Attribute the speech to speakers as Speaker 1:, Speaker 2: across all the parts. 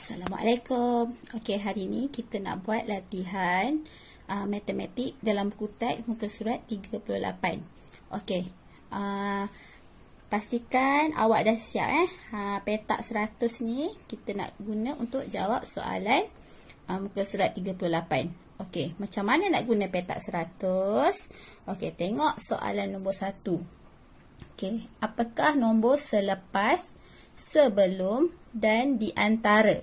Speaker 1: Assalamualaikum. Okey, hari ni kita nak buat latihan uh, matematik dalam buku teks muka surat 38. Okey. Uh, pastikan awak dah siap eh. Ha uh, petak 100 ni kita nak guna untuk jawab soalan uh, muka surat 38. Okey, macam mana nak guna petak 100? Okey, tengok soalan nombor 1. Okey, apakah nombor selepas 100? sebelum dan di antara.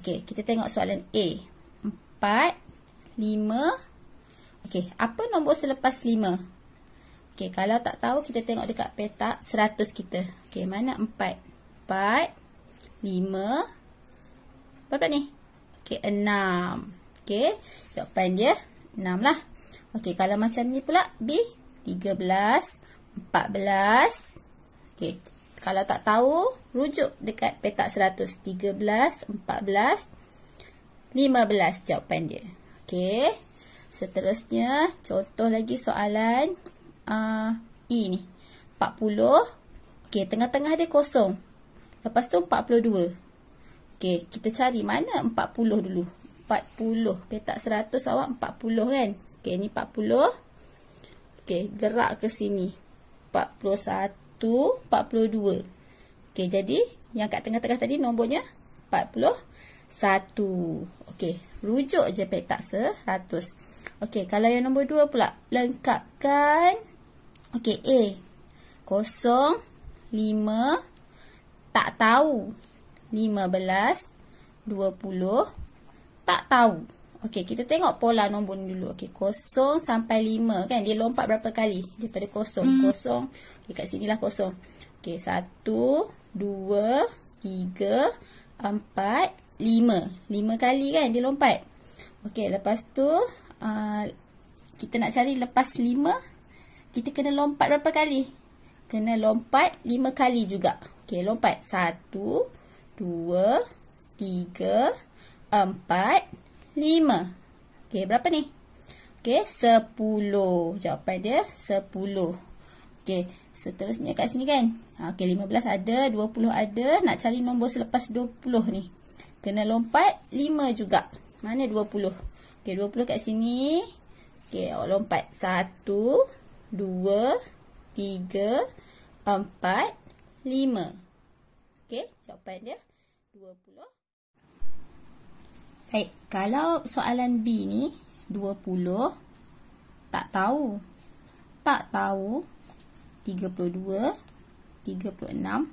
Speaker 1: Okey, kita tengok soalan A. 4 5 Okey, apa nombor selepas 5? Okey, kalau tak tahu kita tengok dekat petak 100 kita. Okey, mana 4? 4 5 Berapa ni? Okey, 6. Okey, jawapan dia 6 lah. Okey, kalau macam ni pula B 13 14 Okey, kalau tak tahu, rujuk dekat petak 113, 14, 15 jawapan dia. Okey. Seterusnya, contoh lagi soalan uh, E ni. 40. Okey, tengah-tengah dia kosong. Lepas tu 42. Okey, kita cari mana 40 dulu. 40. Petak 100 awak 40 kan? Okey, ni 40. Okey, gerak ke sini. 41 tu 42. Okey, jadi yang kat tengah-tengah tadi nombornya 41. Okey, rujuk je petak 100. Okey, kalau yang nombor 2 pula, lengkapkan. Okey, A. 0, 5, tak tahu. 15, 20, tak tahu. Okey, kita tengok pola nombor dulu. Okey, kosong sampai lima kan. Dia lompat berapa kali? Daripada kosong. Hmm. Kosong. Okey, kat sini lah kosong. Okey, satu, dua, tiga, empat, lima. Lima kali kan dia lompat. Okey, lepas tu uh, kita nak cari lepas lima. Kita kena lompat berapa kali? Kena lompat lima kali juga. Okey, lompat. Satu, dua, tiga, empat, lima. 5. Okey, berapa ni? Okey, 10. Jawapan dia 10. Okey, seterusnya kat sini kan? Ha, okey, 15 ada, 20 ada. Nak cari nombor selepas 20 ni. Kena lompat 5 juga. Mana 20? Okey, 20 kat sini. Okey, awak lompat. 1, 2, 3, 4, 5. Okey, jawapan dia 20. Baik, kalau soalan B ni 20 tak tahu. Tak tahu 32 36 40.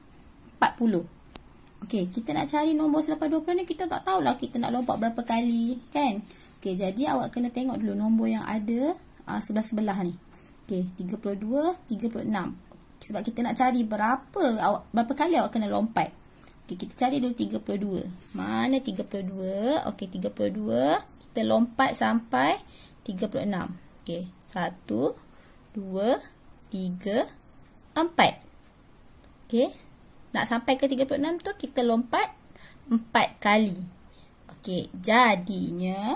Speaker 1: Okey, kita nak cari nombor selepas 20 ni kita tak tahu lah kita nak lompat berapa kali, kan? Okey, jadi awak kena tengok dulu nombor yang ada ah, sebelah-sebelah ni. Okey, 32 36. Sebab kita nak cari berapa awak berapa kali awak kena lompat. Okay, kita cari dulu 32. Mana 32? Okey, 32. Kita lompat sampai 36. Okey, 1, 2, 3, 4. Okey, nak sampai ke 36 tu kita lompat 4 kali. Okey, jadinya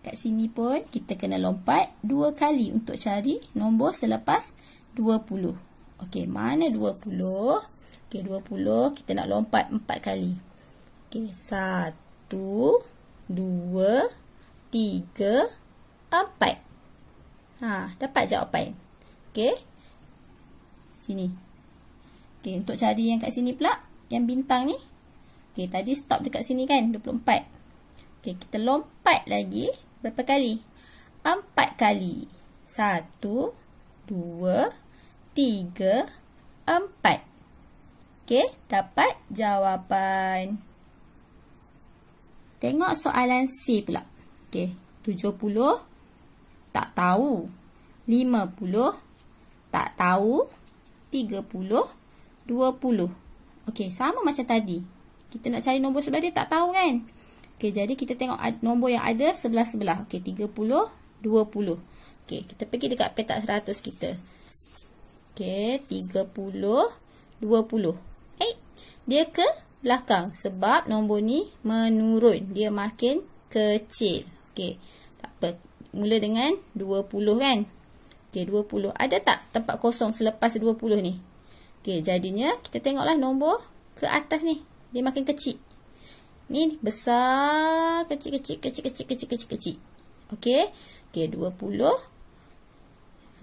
Speaker 1: kat sini pun kita kena lompat 2 kali untuk cari nombor selepas 20. Okey, mana 20? 20. Okey, 20 kita nak lompat 4 kali. Okey, 1 2 3 4. Ha, dapat jawapan. Okey. Sini. Okey, untuk cari yang kat sini pula, yang bintang ni. Okey, tadi stop dekat sini kan, 24. Okey, kita lompat lagi berapa kali? Empat kali. Satu, dua, tiga, empat. Okey, dapat jawapan. Tengok soalan C pula. Okey, 70 tak tahu. 50 tak tahu. 30 20. Okey, sama macam tadi. Kita nak cari nombor sebelah dia tak tahu kan? Okey, jadi kita tengok nombor yang ada sebelah-sebelah. Okey, 30 20. Okey, kita pergi dekat petak 100 kita. Okey, 30 20 dia ke belakang sebab nombor ni menurun dia makin kecil okey tak apa mula dengan 20 kan okey 20 ada tak tempat kosong selepas 20 ni okey jadinya kita tengoklah nombor ke atas ni dia makin kecil ni besar kecil kecil kecil kecil kecil kecil kecil okey okey 20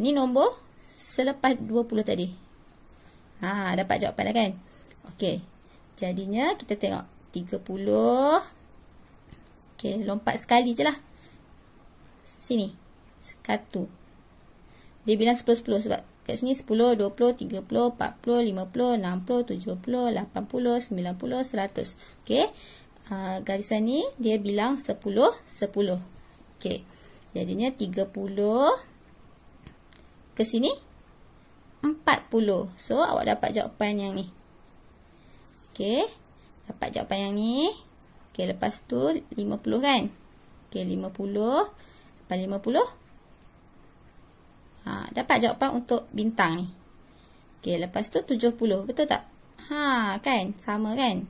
Speaker 1: ni nombor selepas 20 tadi ha dapat jawapan dah kan okey Jadinya kita tengok 30 Okey, lompat sekali je lah Sini Satu Dia bilang 10-10 sebab kat sini 10, 20, 30, 40, 50, 60, 70, 80, 90, 100 Okey uh, Garisan ni dia bilang 10, 10 Okey Jadinya 30 Ke sini 40 So awak dapat jawapan yang ni Okey. Dapat jawapan yang ni. Okey, lepas tu 50 kan? Okey, 50. Lepas 50. Ha, dapat jawapan untuk bintang ni. Okey, lepas tu 70. Betul tak? Ha, kan? Sama kan?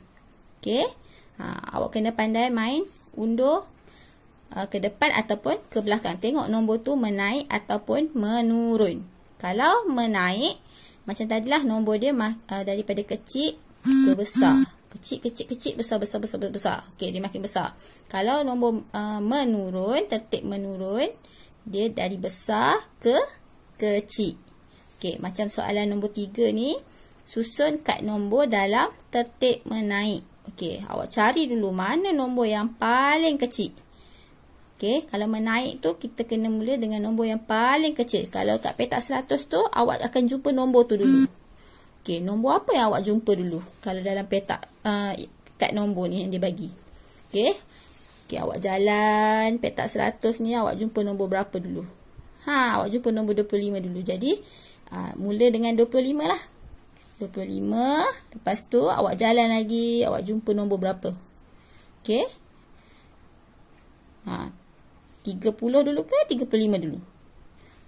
Speaker 1: Okey. Ha, awak kena pandai main undur uh, ke depan ataupun ke belakang. Tengok nombor tu menaik ataupun menurun. Kalau menaik, macam tadilah nombor dia uh, daripada kecil ke besar. Kecil, kecil, kecil, besar, besar, besar, besar, besar. Okey, dia makin besar. Kalau nombor uh, menurun, tertib menurun, dia dari besar ke kecil. Okey, macam soalan nombor tiga ni, susun kad nombor dalam tertib menaik. Okey, awak cari dulu mana nombor yang paling kecil. Okey, kalau menaik tu, kita kena mula dengan nombor yang paling kecil. Kalau kat petak seratus tu, awak akan jumpa nombor tu dulu. Okey, nombor apa yang awak jumpa dulu? Kalau dalam petak uh, kad nombor ni yang dia bagi. Okey. Okey, awak jalan petak 100 ni awak jumpa nombor berapa dulu? Ha, awak jumpa nombor 25 dulu. Jadi, uh, mula dengan 25 lah. 25. Lepas tu awak jalan lagi, awak jumpa nombor berapa? Okey. Ha. 30 dulu ke 35 dulu?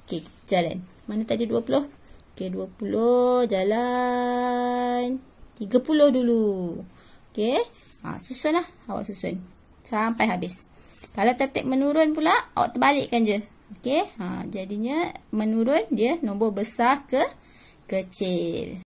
Speaker 1: Okey, jalan. Mana tadi 20? Okey, 20 jalan. 30 dulu. Okey. Ha, susunlah. Awak susun. Sampai habis. Kalau tertib menurun pula, awak terbalikkan je. Okey. Ha, jadinya menurun dia nombor besar ke kecil.